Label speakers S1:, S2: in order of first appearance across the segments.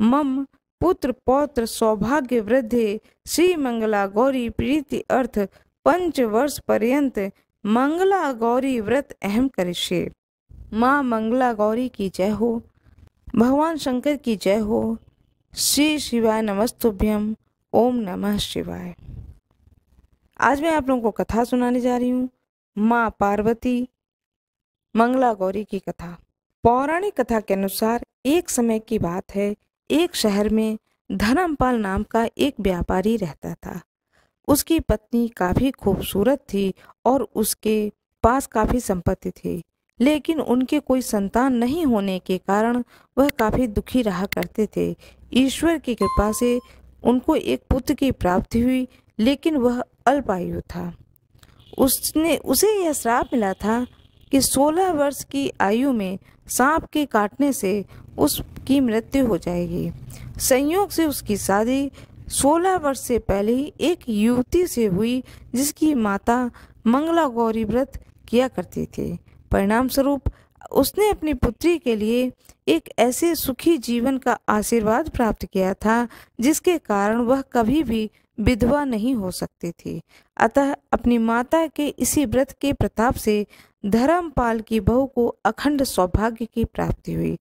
S1: मम पुत्र पौत्र सौभाग्य वृद्धि श्री मंगला गौरी प्रीति अर्थ पंच वर्ष पर्यंत मंगला गौरी व्रत अहम करिष्य माँ मंगला गौरी की जय हो भगवान शंकर की जय हो श्री शिवाय नमस्तुभ्यम ओम नमः शिवाय आज मैं आप लोगों को कथा सुनाने जा रही हूँ माँ पार्वती मंगला गौरी की कथा पौराणिक कथा के अनुसार एक समय की बात है एक शहर में धर्मपाल नाम का एक व्यापारी रहता था उसकी पत्नी काफ़ी खूबसूरत थी और उसके पास काफ़ी संपत्ति थी लेकिन उनके कोई संतान नहीं होने के कारण वह काफ़ी दुखी रहा करते थे ईश्वर की कृपा से उनको एक पुत्र की प्राप्ति हुई लेकिन वह अल्पायु था उसने उसे यह श्राप मिला था कि 16 वर्ष की आयु में सांप के काटने से उसकी मृत्यु हो जाएगी संयोग से उसकी शादी 16 वर्ष से पहले ही एक युवती से हुई जिसकी माता मंगला गौरी व्रत किया करती थी परिणाम स्वरूप उसने अपनी पुत्री के लिए एक ऐसे सुखी जीवन का आशीर्वाद प्राप्त किया था जिसके कारण वह कभी भी विधवा नहीं हो सकती थी अतः अपनी माता के इसी व्रत के प्रताप से धर्मपाल की बहू को अखंड सौभाग्य की प्राप्ति हुई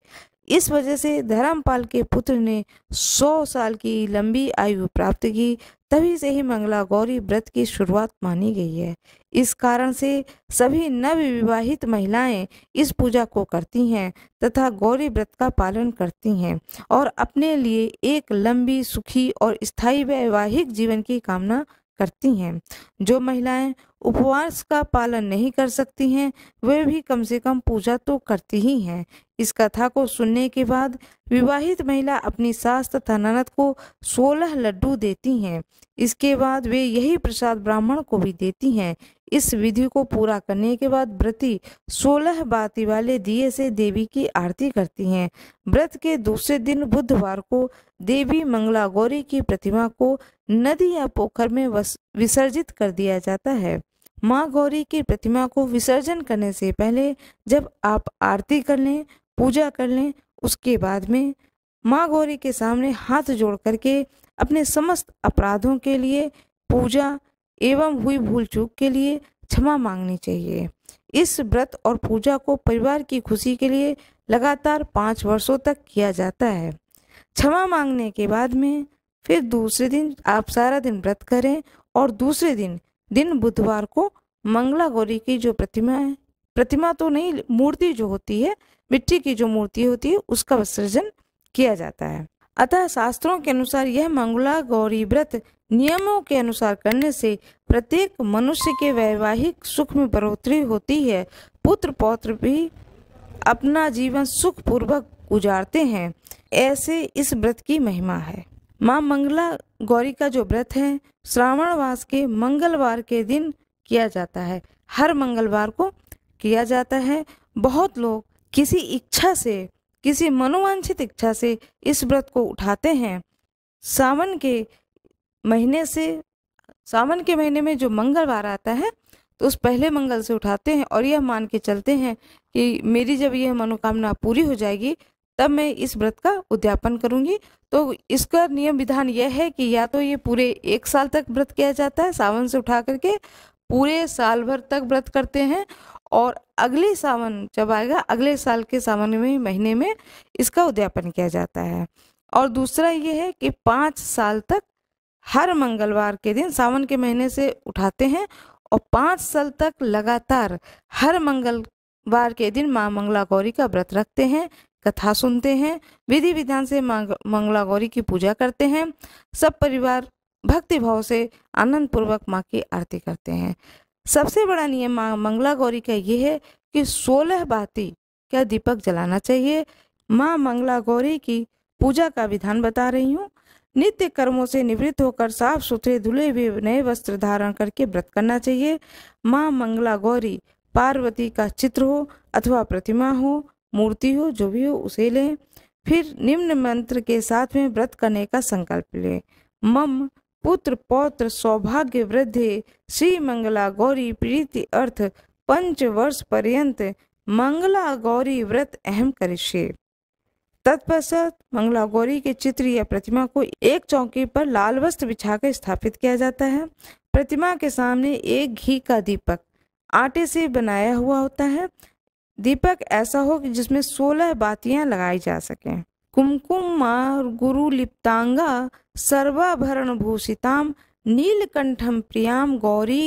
S1: इस वजह से धर्मपाल के पुत्र ने सौ साल की लंबी आयु प्राप्त की तभी से ही मंगला गौरी व्रत की शुरुआत मानी गई है इस कारण से सभी नव विवाहित महिलाएं इस पूजा को करती हैं तथा गौरी व्रत का पालन करती हैं और अपने लिए एक लंबी सुखी और स्थायी वैवाहिक जीवन की कामना करती हैं जो महिलाएं उपवास का पालन नहीं कर सकती हैं वे भी कम से कम पूजा तो करती ही हैं इस कथा को सुनने के बाद विवाहित महिला अपनी सास तथा ननद को सोलह लड्डू देती हैं इसके बाद वे यही प्रसाद ब्राह्मण को भी देती हैं इस विधि को पूरा करने के बाद व्रती सोलह बाती वाले दिए से देवी की आरती करती हैं व्रत के दूसरे दिन बुधवार को देवी मंगला गौरी की प्रतिमा को नदी या पोखर में विसर्जित कर दिया जाता है माँ गौरी की प्रतिमा को विसर्जन करने से पहले जब आप आरती कर लें पूजा कर लें उसके बाद में माँ गौरी के सामने हाथ जोड़ करके अपने समस्त अपराधों के लिए पूजा एवं हुई भूल चूक के लिए क्षमा मांगनी चाहिए इस व्रत और पूजा को परिवार की खुशी के लिए लगातार पाँच वर्षों तक किया जाता है क्षमा मांगने के बाद में फिर दूसरे दिन आप सारा दिन व्रत करें और दूसरे दिन दिन बुधवार को मंगला गौरी की जो प्रतिमा है प्रतिमा तो नहीं मूर्ति जो होती है मिट्टी की जो मूर्ति होती है उसका विसर्जन किया जाता है अतः शास्त्रों के अनुसार यह मंगला गौरी व्रत नियमों के अनुसार करने से प्रत्येक मनुष्य के वैवाहिक सुख में बढ़ोतरी होती है पुत्र पौत्र भी अपना जीवन सुखपूर्वक गुजारते हैं ऐसे इस व्रत की महिमा है माँ मंगला गौरी का जो व्रत है श्रावण वास के मंगलवार के दिन किया जाता है हर मंगलवार को किया जाता है बहुत लोग किसी इच्छा से किसी मनोवांछित इच्छा से इस व्रत को उठाते हैं सावन के महीने से सावन के महीने में जो मंगलवार आता है तो उस पहले मंगल से उठाते हैं और यह मान के चलते हैं कि मेरी जब यह मनोकामना पूरी हो जाएगी तब मैं इस व्रत का उद्यापन करूंगी तो इसका नियम विधान यह है कि या तो ये पूरे एक साल तक व्रत किया जाता है सावन से उठा करके पूरे साल भर तक व्रत करते हैं और अगले सावन जब आएगा अगले साल के सावन में महीने में इसका उद्यापन किया जाता है और दूसरा ये है कि पाँच साल तक हर मंगलवार के दिन सावन के महीने से उठाते हैं और पाँच साल तक लगातार हर मंगलवार के दिन माँ मंगला गौरी का व्रत रखते हैं कथा सुनते हैं विधि विधान से माँ मंगला गौरी की पूजा करते हैं सब परिवार भक्ति भाव से आनंद पूर्वक माँ की आरती करते हैं सबसे बड़ा नियम मंगला गौरी का ये है कि सोलह बाती क्या दीपक जलाना चाहिए माँ मंगला गौरी की पूजा का विधान बता रही हूँ नित्य कर्मों से निवृत्त होकर साफ सुथरे धुले हुए नए वस्त्र धारण करके व्रत करना चाहिए माँ मंगला गौरी पार्वती का चित्र हो अथवा प्रतिमा हो मूर्ति हो जो भी हो उसे लें फिर निम्न मंत्र के साथ में व्रत करने का संकल्प लें मम पुत्र पौत्र सौभाग्य वृद्धि श्री मंगला गौरी प्रीति अर्थ पंच वर्ष पर्यंत मंगला गौरी व्रत अहम कर तत्पश्चात मंगला गौरी के चित्र या प्रतिमा को एक चौकी पर लाल वस्त्र बिछाकर स्थापित किया जाता है प्रतिमा के सामने एक घी का दीपक आटे से बनाया हुआ होता है दीपक ऐसा हो कि जिसमें सोलह बातियां लगाई जा सकें कुमकुम मार गुरु लिप्तांगा सर्वाभरणभूषितां नीलकंठम प्रियाम गौरी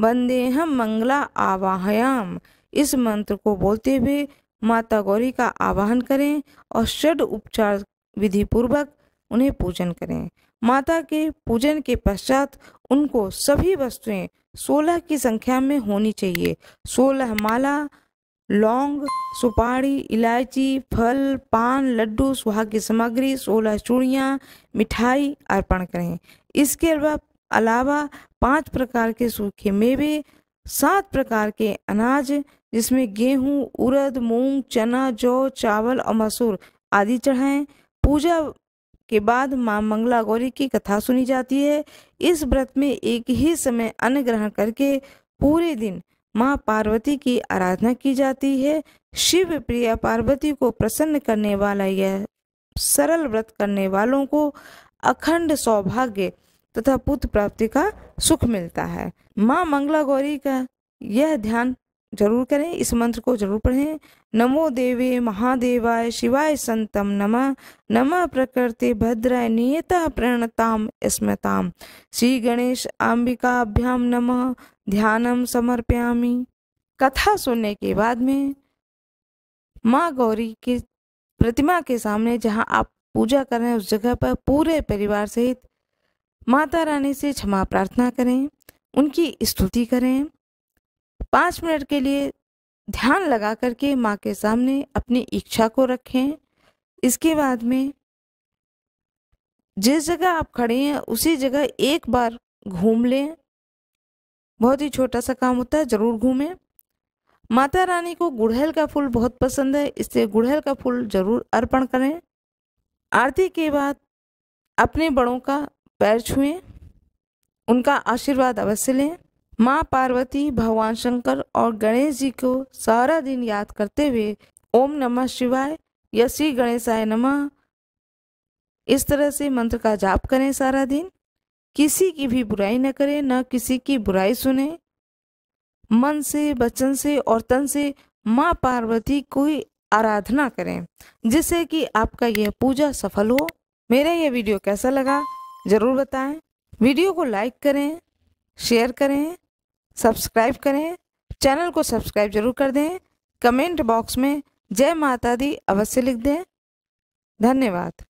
S1: वंदेहम मंगला आवाहयाम इस मंत्र को बोलते हुए माता गौरी का आवाहन करें और षड उपचार विधि पूर्वक उन्हें पूजन करें माता के पूजन के पश्चात उनको सभी वस्तुएं सोलह की संख्या में होनी चाहिए सोलह माला लौंग सुपारी इलायची फल पान लड्डू सुहाग की सामग्री सोलह चूड़ियाँ मिठाई अर्पण करें इसके अलावा पांच प्रकार के सूखे मेवे सात प्रकार के अनाज जिसमें गेहूं उड़द मूंग चना जौ चावल और मसूर आदि चढ़ाएं पूजा के बाद माँ मंगला गौरी की कथा सुनी जाती है इस व्रत में एक ही समय अन्न ग्रहण करके पूरे दिन माँ पार्वती की आराधना की जाती है शिव प्रिया पार्वती को प्रसन्न करने वाला यह सरल व्रत करने वालों को अखंड सौभाग्य तथा पुत्र प्राप्ति का सुख मिलता है माँ मंगला गौरी का यह ध्यान जरूर करें इस मंत्र को जरूर पढ़ें नमो देवे महादेवाय शिवाय संतम नमः नमः प्रकृति भद्राय नियता प्रणताम स्मृताम श्री गणेश अंबिकाभ्याम नम ध्यानम समर्पयामी कथा सुनने के बाद में माँ गौरी की प्रतिमा के सामने जहाँ आप पूजा कर रहे हैं उस जगह पर पूरे परिवार सहित माता रानी से क्षमा प्रार्थना करें उनकी स्तुति करें पाँच मिनट के लिए ध्यान लगा करके माँ के सामने अपनी इच्छा को रखें इसके बाद में जिस जगह आप खड़े हैं उसी जगह एक बार घूम लें बहुत ही छोटा सा काम होता है ज़रूर घूमें माता रानी को गुड़हल का फूल बहुत पसंद है इसलिए गुड़हल का फूल ज़रूर अर्पण करें आरती के बाद अपने बड़ों का पैर छुएं उनका आशीर्वाद अवश्य लें माँ पार्वती भगवान शंकर और गणेश जी को सारा दिन याद करते हुए ओम नमः शिवाय या श्री गणेशाय नमः इस तरह से मंत्र का जाप करें सारा दिन किसी की भी बुराई न करें न किसी की बुराई सुने मन से वचन से और तन से माँ पार्वती कोई आराधना करें जिससे कि आपका यह पूजा सफल हो मेरा यह वीडियो कैसा लगा ज़रूर बताएं वीडियो को लाइक करें शेयर करें सब्सक्राइब करें चैनल को सब्सक्राइब जरूर कर दें कमेंट बॉक्स में जय माता दी अवश्य लिख दें धन्यवाद